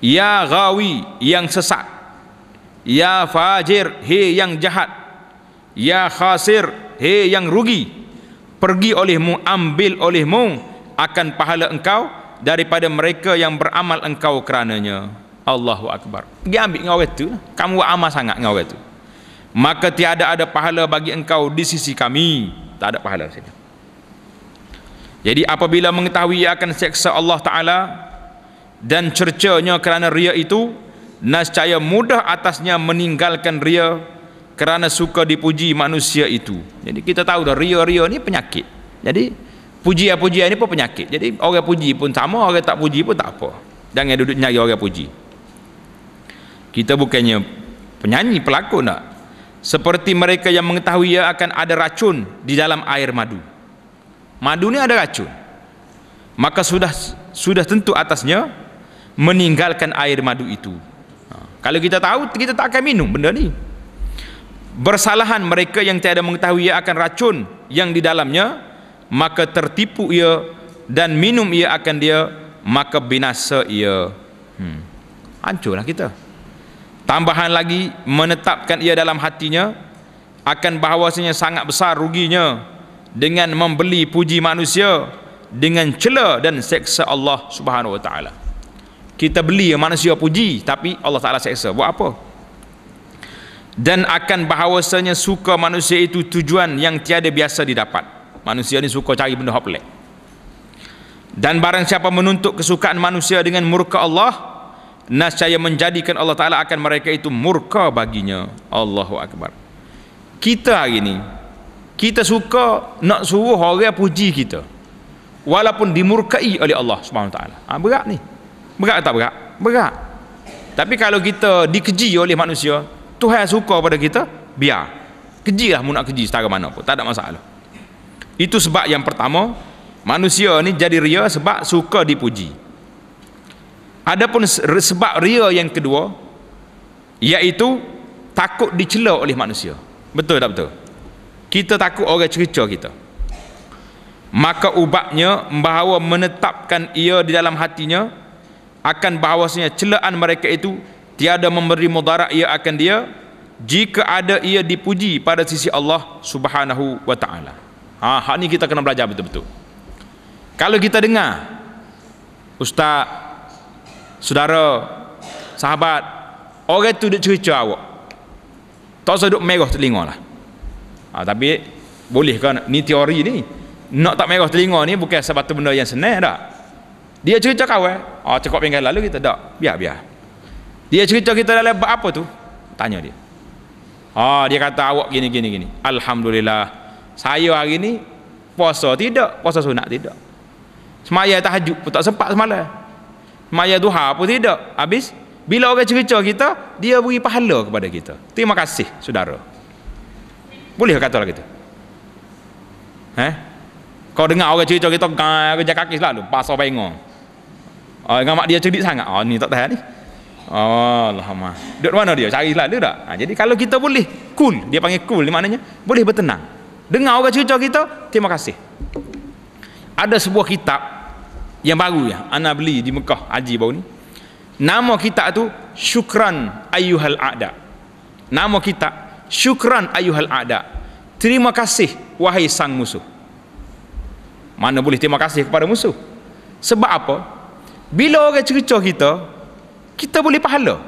ya Gawi yang sesat ya fajir hey yang jahat ya khasir hey yang rugi pergi olehmu ambil olehmu akan pahala engkau daripada mereka yang beramal engkau kerananya Allahu Akbar dia ambil dengan orang itu lah. kamu buat amal sangat dengan orang itu maka tiada ada pahala bagi engkau di sisi kami tak ada pahala sini. jadi apabila mengetahui ia akan seksa Allah Ta'ala dan cercanya kerana ria itu nascaya mudah atasnya meninggalkan ria kerana suka dipuji manusia itu. Jadi kita tahu dah ria-ria ni penyakit. Jadi pujian-pujian ni pun penyakit. Jadi orang puji pun sama, orang tak puji pun tak apa. Jangan duduk nyari orang puji. Kita bukannya penyanyi, pelakon tak? Seperti mereka yang mengetahui ia akan ada racun di dalam air madu. Madu ni ada racun. Maka sudah sudah tentu atasnya meninggalkan air madu itu. Ha. Kalau kita tahu, kita tak akan minum benda ni bersalahan mereka yang tiada mengetahui ia akan racun yang di dalamnya maka tertipu ia dan minum ia akan dia maka binasa ia hmm. hancurlah kita tambahan lagi menetapkan ia dalam hatinya akan bahawasanya sangat besar ruginya dengan membeli puji manusia dengan cela dan seksa Allah Subhanahu Wa Taala. Kita beli manusia puji tapi Allah Taala seksa. Buat apa? dan akan bahawasanya suka manusia itu tujuan yang tiada biasa didapat manusia ini suka cari benda hot pelik dan barang siapa menuntut kesukaan manusia dengan murka Allah nascaya menjadikan Allah Ta'ala akan mereka itu murka baginya Allahu Akbar kita hari ini kita suka nak suruh orang puji kita walaupun dimurkai oleh Allah Subhanahu Wa Ta'ala ha, berat ni berat tak berat? berat tapi kalau kita dikeji oleh manusia Tuhan suka pada kita, biar. keji lah munak keji setara mana pun, tak ada masalah. Itu sebab yang pertama, manusia ni jadi ria sebab suka dipuji. Adapun sebab ria yang kedua, iaitu takut dicela oleh manusia. Betul tak betul? Kita takut orang cerca kita. Maka ubatnya bahawa menetapkan ia di dalam hatinya akan bahawasanya celaan mereka itu tiada memberi mudarat ia akan dia jika ada ia dipuji pada sisi Allah Subhanahu wa taala. Ha hak ni kita kena belajar betul-betul. Kalau kita dengar ustaz saudara sahabat orang tu duk cerita awak. Tak usah duk merah telinga lah. Ha, tapi boleh kan ni teori ni. Nak tak merah telinga ni bukan sebab tu benda yang senang dah. Dia cerita kau eh. Ha, cakap pinggan lalu kita tak. Biar biar. Dia cerita kita dalam bab apa tu? Tanya dia. Ah, oh, dia kata awak gini gini gini. Alhamdulillah. Saya hari ni puasa tidak, puasa sunat tidak. Semaya tahajud pun tak sempat semalam. Semaya duha pun tidak. Habis bila orang cerita kita, dia beri pahala kepada kita. Terima kasih, saudara. Boleh kata lah gitu. Eh? Kau dengar orang cerita kita, kerja kaki selalu, pasal bengong. Oh, ah, dengan dia cerdik sangat. Oh, ni tak tahan ni. Allah Allahumma. Duduk mana dia? Cari hilal dia tak? Ha, jadi kalau kita boleh cool, dia panggil cool ni maknanya boleh bertenang. Dengar orang cerita kita, terima kasih. Ada sebuah kitab yang baru ya, ana beli di Mekah haji baru ni. Nama kitab tu Syukran Ayyuhal A'da. Nama kitab Syukran Ayyuhal A'da. Terima kasih wahai sang musuh. Mana boleh terima kasih kepada musuh? Sebab apa? Bila orang cerita kita, kita boleh pahala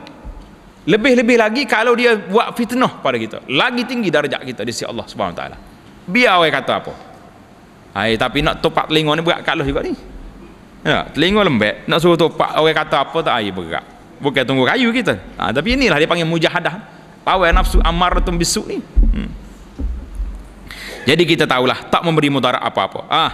lebih-lebih lagi kalau dia buat fitnah pada kita lagi tinggi darjah kita di sisi Allah Subhanahu SWT biar orang kata apa Hai, tapi nak topak telinga ni berat kalau juga ni ya, telinga lembek nak suruh topak orang kata apa tak air berat bukan tunggu kayu kita ha, tapi inilah dia panggil mujahadah pawai nafsu amar tu bisu ni hmm. jadi kita tahulah tak memberi mudarat apa-apa ah ha,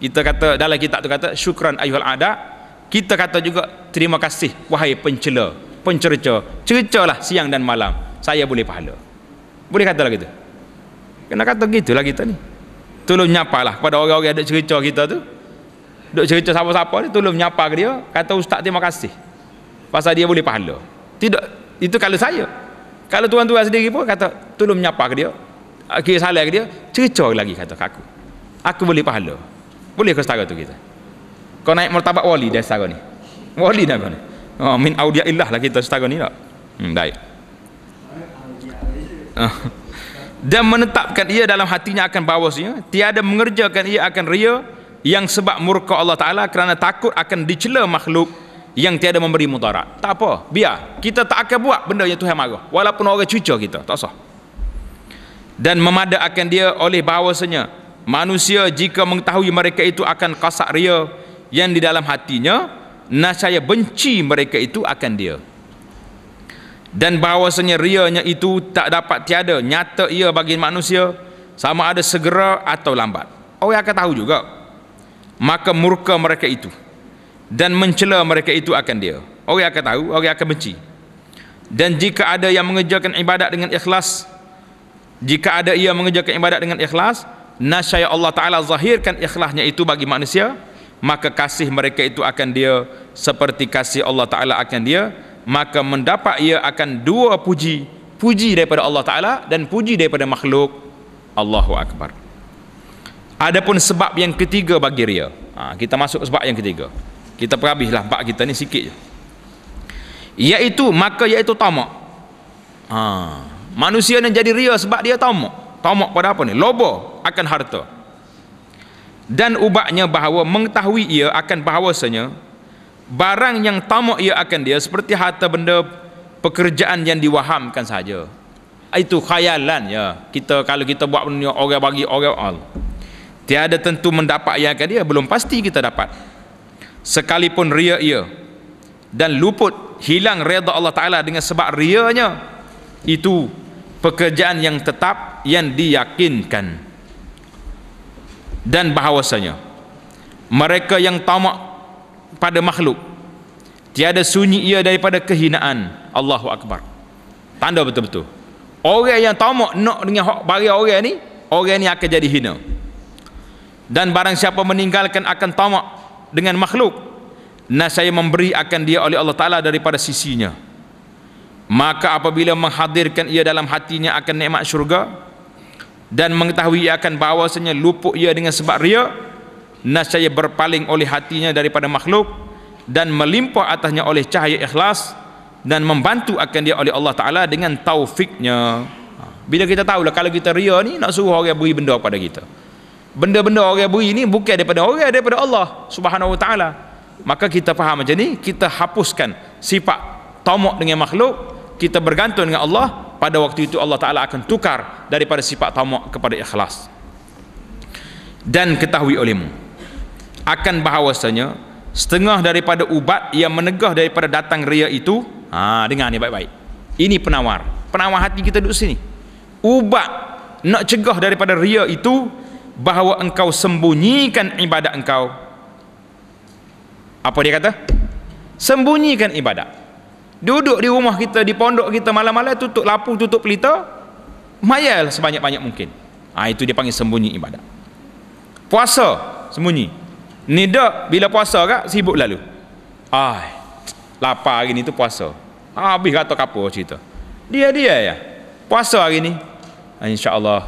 kita kata dalam kitab tu kata syukran ayuhal ada kita kata juga terima kasih wahai pencela pencerca cercalah siang dan malam saya boleh pahala boleh kata lagi tu kena kata gitulah kita ni tolong lah kepada orang-orang yang ada cerca kita tu duk cerca siapa-siapa ni tolong nyapa ke dia kata ustaz terima kasih pasal dia boleh pahala tidak itu kalau saya kalau tuan-tuan sendiri pun kata tolong nyapa ke dia akhir salah ke dia cerca lagi kata aku aku boleh pahala boleh ke setara tu kita kau naik martabat wali dah setara ni wali dah kau ni oh, min audiaillah lah kita setara ni tak hmm, baik ah. dan menetapkan ia dalam hatinya akan bawasnya tiada mengerjakan ia akan ria yang sebab murka Allah Ta'ala kerana takut akan dicela makhluk yang tiada memberi mutarak tak apa biar kita tak akan buat benda yang Tuhan marah walaupun orang cuca kita tak sah dan memada akan dia oleh bahawasanya manusia jika mengetahui mereka itu akan kasak ria yang di dalam hatinya nasaya benci mereka itu akan dia dan bahawasanya rianya itu tak dapat tiada nyata ia bagi manusia sama ada segera atau lambat orang akan tahu juga maka murka mereka itu dan mencela mereka itu akan dia orang akan tahu orang akan benci dan jika ada yang mengejarkan ibadat dengan ikhlas jika ada ia mengejarkan ibadat dengan ikhlas nasaya Allah Ta'ala zahirkan ikhlasnya itu bagi manusia maka kasih mereka itu akan dia seperti kasih Allah Ta'ala akan dia maka mendapat ia akan dua puji puji daripada Allah Ta'ala dan puji daripada makhluk Allahu Akbar Adapun sebab yang ketiga bagi dia ha, kita masuk sebab yang ketiga kita perhabislah bab kita ni sikit je iaitu maka iaitu tamak ha, manusia yang jadi ria sebab dia tamak tamak pada apa ni lobo akan harta dan ubahnya bahawa mengetahui ia akan bahawasanya barang yang tamak ia akan dia seperti harta benda pekerjaan yang diwahamkan saja itu khayalan ya kita kalau kita buat benda orang bagi orang al tiada tentu mendapat yang akan dia belum pasti kita dapat sekalipun ria ia dan luput hilang reda Allah Ta'ala dengan sebab rianya itu pekerjaan yang tetap yang diyakinkan dan bahawasanya mereka yang tamak pada makhluk tiada sunyi ia daripada kehinaan Allahu Akbar tanda betul-betul orang yang tamak nak dengan hak bagi orang ni orang ni akan jadi hina dan barang siapa meninggalkan akan tamak dengan makhluk nah saya memberi akan dia oleh Allah Ta'ala daripada sisinya maka apabila menghadirkan ia dalam hatinya akan nikmat syurga dan mengetahui ia akan bahawasanya lupuk ia dengan sebab ria nasyaya berpaling oleh hatinya daripada makhluk dan melimpah atasnya oleh cahaya ikhlas dan membantu akan dia oleh Allah Ta'ala dengan taufiknya ha. bila kita tahu lah kalau kita ria ni nak suruh orang beri benda kepada kita benda-benda orang beri ni bukan daripada orang daripada Allah Subhanahu Wa Ta'ala maka kita faham macam ni kita hapuskan sifat tomok dengan makhluk kita bergantung dengan Allah pada waktu itu Allah Ta'ala akan tukar daripada sifat tamak kepada ikhlas dan ketahui olehmu akan bahawasanya setengah daripada ubat yang menegah daripada datang ria itu ha, dengar ni baik-baik ini penawar penawar hati kita duduk sini ubat nak cegah daripada ria itu bahawa engkau sembunyikan ibadat engkau apa dia kata sembunyikan ibadat duduk di rumah kita di pondok kita malam-malam tutup lampu tutup pelita mayal sebanyak-banyak mungkin ha, itu dia panggil sembunyi ibadat puasa sembunyi ni dak bila puasa kak sibuk lalu Ah lapar hari ni tu puasa ha, habis kata kapo cerita dia dia ya puasa hari ni ha, insyaallah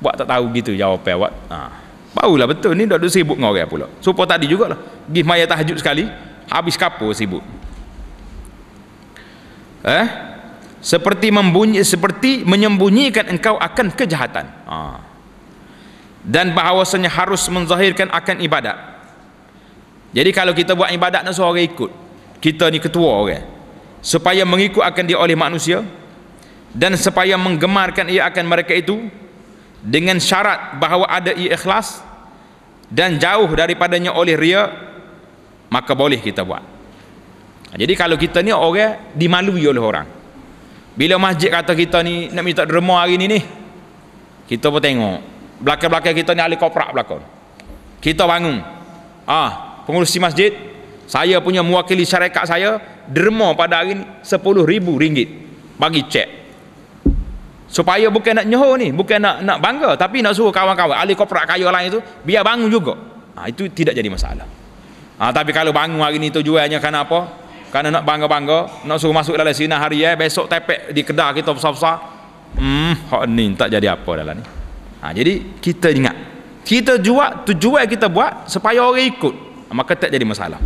buat tak tahu gitu jawab awak ha barulah betul ni dah duduk sibuk dengan orang pula supaya tadi jugalah pergi maya tahajud sekali habis kapo sibuk eh seperti membunyi seperti menyembunyikan engkau akan kejahatan ha. dan bahawasanya harus menzahirkan akan ibadat jadi kalau kita buat ibadat nak suara ikut kita ni ketua orang okay? supaya mengikut akan dia oleh manusia dan supaya menggemarkan ia akan mereka itu dengan syarat bahawa ada ia ikhlas dan jauh daripadanya oleh ria maka boleh kita buat Ha, jadi kalau kita ni orang dimalui oleh orang bila masjid kata kita ni nak minta derma hari ni ni kita pun tengok belakang-belakang kita ni ahli koprak belakang kita bangun ah pengurusi masjid saya punya mewakili syarikat saya derma pada hari ni sepuluh ribu ringgit bagi cek supaya bukan nak nyoh ni bukan nak nak bangga tapi nak suruh kawan-kawan ahli koprak kaya lain tu biar bangun juga ah, itu tidak jadi masalah ah, tapi kalau bangun hari ni tujuannya apa? Karena nak bangga-bangga, nak suruh masuk dalam sinar hari ya. besok tepek di kedah kita besar-besar. Hmm, hak ni tak jadi apa dalam ni. Ha, jadi kita ingat, kita jual tujuan kita buat supaya orang ikut, maka tak jadi masalah.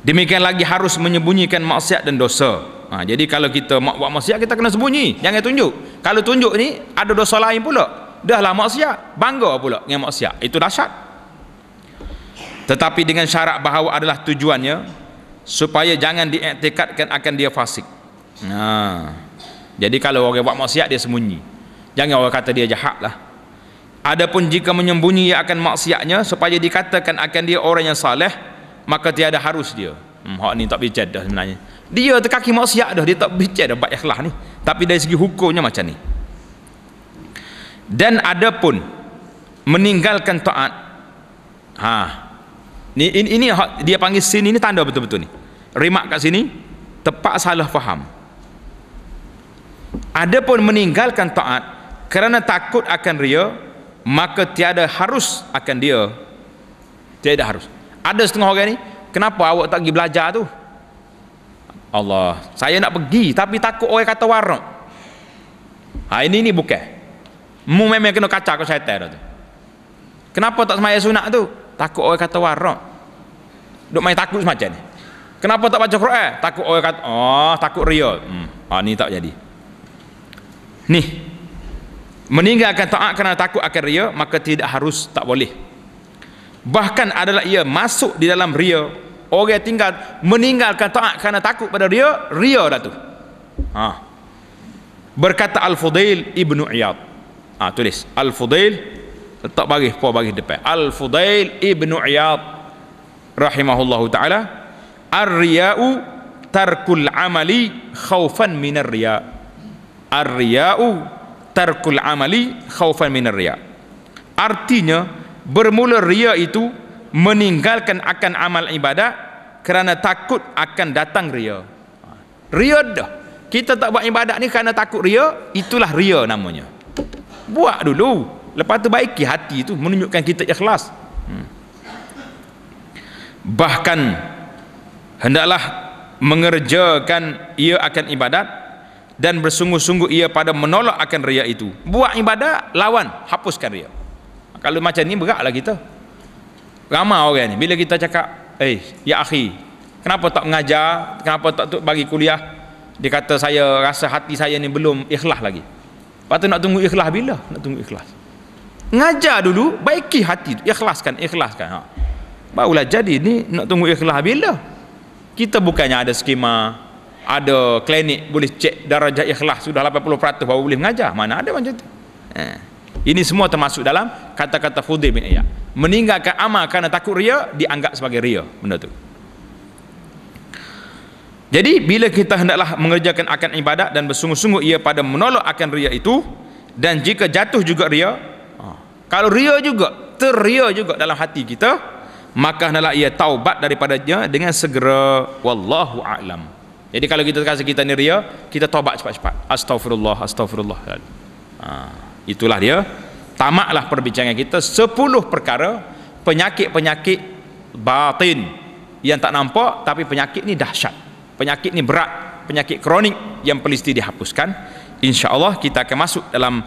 Demikian lagi harus menyembunyikan maksiat dan dosa. Ha, jadi kalau kita mak buat maksiat kita kena sembunyi, jangan tunjuk. Kalau tunjuk ni ada dosa lain pula. Dahlah maksiat, bangga pula dengan maksiat. Itu dahsyat. Tetapi dengan syarat bahawa adalah tujuannya supaya jangan diiktikadkan akan dia fasik. Nah. Ha. Jadi kalau orang buat maksiat dia sembunyi. Jangan orang kata dia jahat lah. Adapun jika menyembunyi akan maksiatnya supaya dikatakan akan dia orang yang saleh, maka tiada harus dia. Hmm, hak ni tak bijak dah sebenarnya. Dia terkaki maksiat dah, dia tak bijak dah bab ikhlas ni. Tapi dari segi hukumnya macam ni. Dan adapun meninggalkan taat. Ha, Ni ini, ini dia panggil sin ini tanda betul-betul ni. Remak kat sini tepat salah faham. Ada pun meninggalkan taat kerana takut akan ria maka tiada harus akan dia tiada harus. Ada setengah orang ni kenapa awak tak pergi belajar tu? Allah, saya nak pergi tapi takut orang kata warak. Ha ini ni bukan. Mu memang kena kacau kau syaitan tu. Kenapa tak semaya sunat tu? Takut orang kata warak duk main takut semacam ni kenapa tak baca Quran takut orang kata oh takut ria hmm. ha, ni tak jadi ni meninggalkan taat kerana takut akan ria maka tidak harus tak boleh bahkan adalah ia masuk di dalam ria orang tinggal meninggalkan taat kerana takut pada ria ria dah tu ha. berkata Al-Fudail Ibnu Iyad ha, tulis Al-Fudail tak bagi puan bagi depan Al-Fudail Ibnu Iyad rahimahullahu taala arriya'u tarkul amali khaufan minar riya arriya'u tarkul amali khaufan minar riya artinya bermula riya itu meninggalkan akan amal ibadah kerana takut akan datang riya riya dah kita tak buat ibadat ni kerana takut riya itulah riya namanya buat dulu lepas tu baiki hati tu menunjukkan kita ikhlas hmm bahkan hendaklah mengerjakan ia akan ibadat dan bersungguh-sungguh ia pada menolak akan ria itu buat ibadat lawan hapuskan ria kalau macam ni beratlah kita ramai orang ni bila kita cakap eh ya akhi kenapa tak mengajar kenapa tak bagi kuliah dia kata saya rasa hati saya ni belum ikhlas lagi lepas tu nak tunggu ikhlas bila nak tunggu ikhlas ngajar dulu baiki hati tu ikhlaskan ikhlaskan ha barulah jadi ni nak tunggu ikhlas bila kita bukannya ada skema ada klinik boleh cek darajah ikhlas sudah 80% baru boleh mengajar mana ada macam tu eh. ini semua termasuk dalam kata-kata Fudim bin Iyak meninggalkan amal kerana takut ria dianggap sebagai ria benda tu jadi bila kita hendaklah mengerjakan akan ibadat dan bersungguh-sungguh ia pada menolak akan ria itu dan jika jatuh juga ria ha, kalau ria juga teria juga dalam hati kita maka hendaklah ia taubat daripadanya dengan segera wallahu a'lam jadi kalau kita kasih kita ni ria kita taubat cepat-cepat astagfirullah astagfirullah ha, itulah dia tamaklah perbincangan kita 10 perkara penyakit-penyakit batin yang tak nampak tapi penyakit ni dahsyat penyakit ni berat penyakit kronik yang pelisti dihapuskan insyaallah kita akan masuk dalam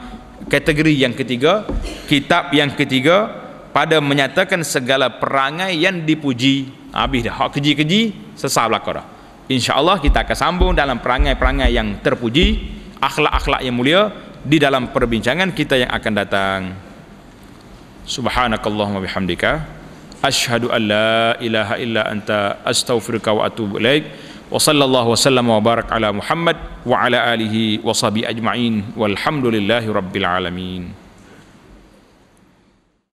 kategori yang ketiga kitab yang ketiga pada menyatakan segala perangai yang dipuji habis dah hak keji-keji sesah belaka dah insyaallah kita akan sambung dalam perangai-perangai yang terpuji akhlak-akhlak yang mulia di dalam perbincangan kita yang akan datang subhanakallahumma bihamdika ashhadu an la ilaha illa anta astaghfiruka wa atubu ilaik wa sallallahu wa sallam wa barak ala muhammad wa ala alihi wa sahbihi ajma'in walhamdulillahi rabbil alamin